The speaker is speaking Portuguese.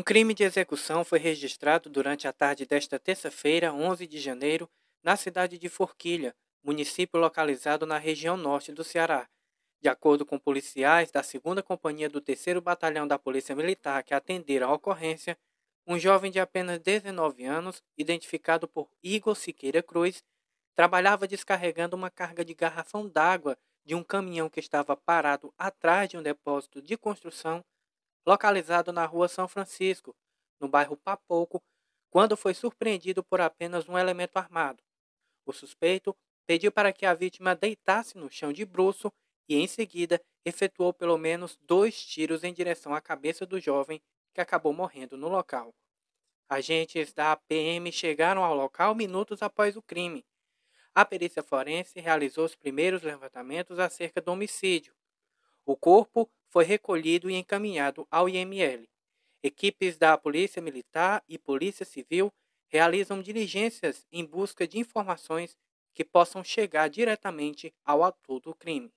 Um crime de execução foi registrado durante a tarde desta terça-feira, 11 de janeiro, na cidade de Forquilha, município localizado na região norte do Ceará. De acordo com policiais da 2 Companhia do 3 Batalhão da Polícia Militar que atenderam a ocorrência, um jovem de apenas 19 anos, identificado por Igor Siqueira Cruz, trabalhava descarregando uma carga de garrafão d'água de um caminhão que estava parado atrás de um depósito de construção localizado na rua São Francisco, no bairro Papouco, quando foi surpreendido por apenas um elemento armado. O suspeito pediu para que a vítima deitasse no chão de bruço e, em seguida, efetuou pelo menos dois tiros em direção à cabeça do jovem, que acabou morrendo no local. Agentes da PM chegaram ao local minutos após o crime. A perícia forense realizou os primeiros levantamentos acerca do homicídio. O corpo foi recolhido e encaminhado ao IML. Equipes da Polícia Militar e Polícia Civil realizam diligências em busca de informações que possam chegar diretamente ao ator do crime.